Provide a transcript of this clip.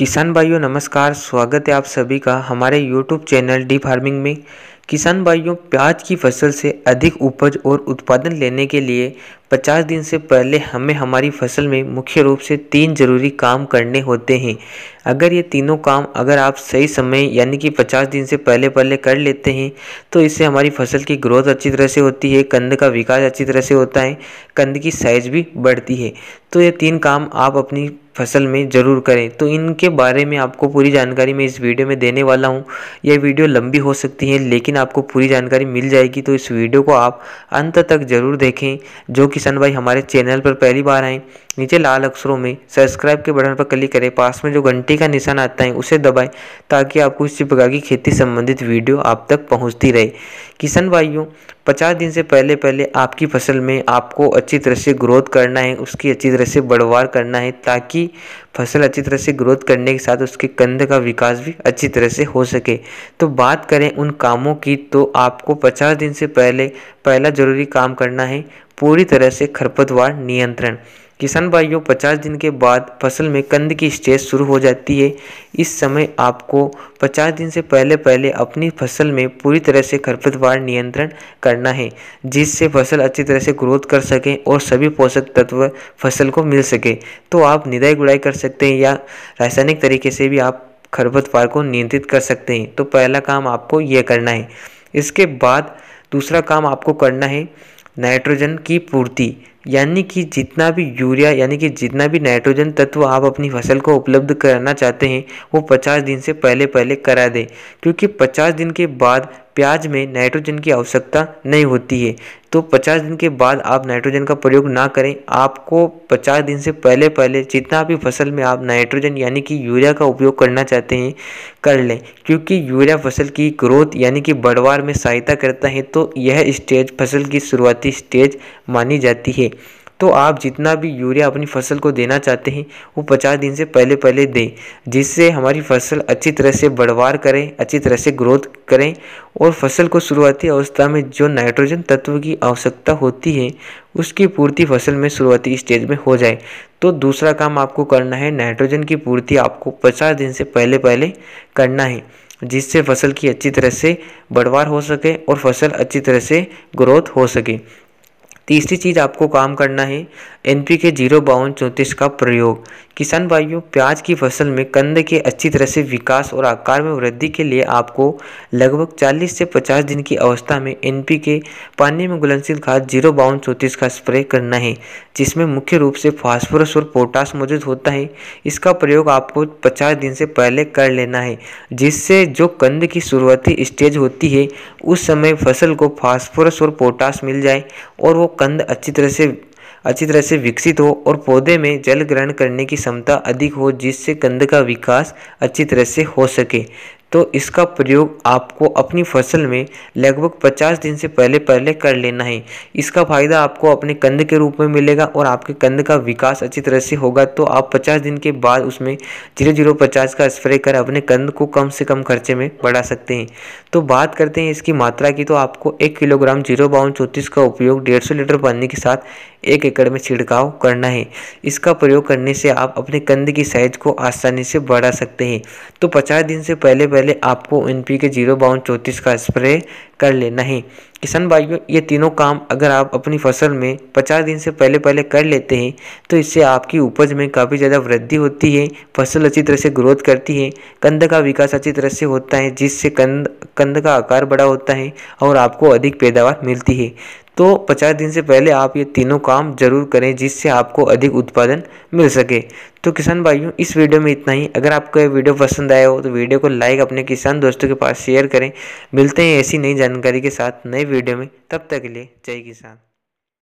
किसान भाइयों नमस्कार स्वागत है आप सभी का हमारे YouTube चैनल डी फार्मिंग में किसान भाइयों प्याज की फसल से अधिक उपज और उत्पादन लेने के लिए 50 दिन से पहले हमें हमारी फसल में मुख्य रूप से तीन जरूरी काम करने होते हैं अगर ये तीनों काम अगर आप सही समय यानी कि 50 दिन से पहले पहले कर लेते हैं तो इससे हमारी फसल की ग्रोथ अच्छी तरह से होती है कंद का विकास अच्छी तरह से होता है कंद की साइज भी बढ़ती है तो ये तीन काम आप अपनी फसल में ज़रूर करें तो इनके बारे में आपको पूरी जानकारी मैं इस वीडियो में देने वाला हूँ यह वीडियो लंबी हो सकती है लेकिन आपको पूरी जानकारी मिल जाएगी तो इस वीडियो को आप अंत तक ज़रूर देखें जो किसान भाई हमारे चैनल पर पहली बार आएँ नीचे लाल अक्षरों में सब्सक्राइब के बटन पर क्लिक करें पास में जो घंटी का निशान आता है उसे दबाएं ताकि आपको इसी प्रकार की खेती संबंधित वीडियो आप तक पहुंचती रहे किसान भाइयों पचास दिन से पहले पहले आपकी फसल में आपको अच्छी तरह से ग्रोथ करना है उसकी अच्छी तरह से बढ़वार करना है ताकि फसल अच्छी तरह से ग्रोथ करने के साथ उसके कंध का विकास भी अच्छी तरह से हो सके तो बात करें उन कामों की तो आपको पचास दिन से पहले पहला जरूरी काम करना है पूरी तरह से खरपतवार नियंत्रण किसान भाइयों पचास दिन के बाद फसल में कंद की स्टेज शुरू हो जाती है इस समय आपको पचास दिन से पहले पहले अपनी फसल में पूरी तरह से खरपतवार नियंत्रण करना है जिससे फसल अच्छी तरह से ग्रोथ कर सके और सभी पोषक तत्व फसल को मिल सके तो आप निदाई गुड़ाई कर सकते हैं या रासायनिक तरीके से भी आप खरपतवार को नियंत्रित कर सकते हैं तो पहला काम आपको यह करना है इसके बाद दूसरा काम आपको करना है नाइट्रोजन की पूर्ति यानी कि जितना भी यूरिया यानी कि जितना भी नाइट्रोजन तत्व आप अपनी फसल को उपलब्ध कराना चाहते हैं वो 50 दिन से पहले पहले करा दें क्योंकि 50 दिन के बाद प्याज में नाइट्रोजन की आवश्यकता नहीं होती है तो 50 दिन के बाद आप नाइट्रोजन का प्रयोग ना करें आपको 50 दिन से पहले पहले जितना भी फसल में आप नाइट्रोजन यानी कि यूरिया का उपयोग करना चाहते हैं कर लें क्योंकि यूरिया फसल की ग्रोथ यानी कि बढ़वार में सहायता करता है तो यह स्टेज फसल की शुरुआती स्टेज मानी जाती है तो आप जितना भी यूरिया अपनी फसल को देना चाहते हैं वो पचास दिन से पहले पहले दें जिससे हमारी फसल अच्छी तरह से बढ़वार करें अच्छी तरह से ग्रोथ करें और फसल को शुरुआती अवस्था में जो नाइट्रोजन तत्व की आवश्यकता होती है उसकी पूर्ति फसल में शुरुआती स्टेज में हो जाए तो दूसरा काम आपको करना है नाइट्रोजन की पूर्ति आपको पचास दिन से पहले पहले करना है जिससे फसल की अच्छी तरह से बढ़वार हो सके और फसल अच्छी तरह से ग्रोथ हो सके तीसरी चीज़ आपको काम करना है एन पी के जीरो बावन चौंतीस का प्रयोग किसान भाइयों प्याज की फसल में कंद के अच्छी तरह से विकास और आकार में वृद्धि के लिए आपको लगभग 40 से 50 दिन की अवस्था में एनपी के पानी में घुलनशील खाद जीरो बावन चौंतीस का स्प्रे करना है जिसमें मुख्य रूप से फास्फोरस और पोटास मौजूद होता है इसका प्रयोग आपको पचास दिन से पहले कर लेना है जिससे जो कंद की शुरुआती स्टेज होती है उस समय फसल को फास्फोरस और पोटास मिल जाए और वो कंद अच्छी तरह से अच्छी तरह से विकसित हो और पौधे में जल ग्रहण करने की क्षमता अधिक हो जिससे कंद का विकास अच्छी तरह से हो सके तो इसका प्रयोग आपको अपनी फसल में लगभग 50 दिन से पहले पहले कर लेना है इसका फ़ायदा आपको अपने कंध के रूप में मिलेगा और आपके कंध का विकास अच्छी तरह से होगा तो आप 50 दिन के बाद उसमें जीरो जीरो पचास का स्प्रे कर अपने कंध को कम से कम खर्चे में बढ़ा सकते हैं तो बात करते हैं इसकी मात्रा की तो आपको एक किलोग्राम जीरो बावन चौंतीस का उपयोग डेढ़ सौ लीटर पानी के साथ एक एकड़ में छिड़काव करना है इसका प्रयोग करने से आप अपने कंध की साइज को आसानी से बढ़ा सकते हैं तो पचास दिन से पहले पहले पहले आपको एन पी के जीरो बावन चौंतीस का स्प्रे कर लेना है किसान भाइयों ये तीनों काम अगर आप अपनी फसल में पचास दिन से पहले पहले कर लेते हैं तो इससे आपकी उपज में काफ़ी ज़्यादा वृद्धि होती है फसल अच्छी तरह से ग्रोथ करती है कंद का विकास अच्छी तरह से होता है जिससे कंद कंद का आकार बड़ा होता है और आपको अधिक पैदावार मिलती है तो 50 दिन से पहले आप ये तीनों काम जरूर करें जिससे आपको अधिक उत्पादन मिल सके तो किसान भाइयों इस वीडियो में इतना ही अगर आपको ये वीडियो पसंद आया हो तो वीडियो को लाइक अपने किसान दोस्तों के पास शेयर करें मिलते हैं ऐसी नई जानकारी के साथ नए वीडियो में तब तक के लिए जय किसान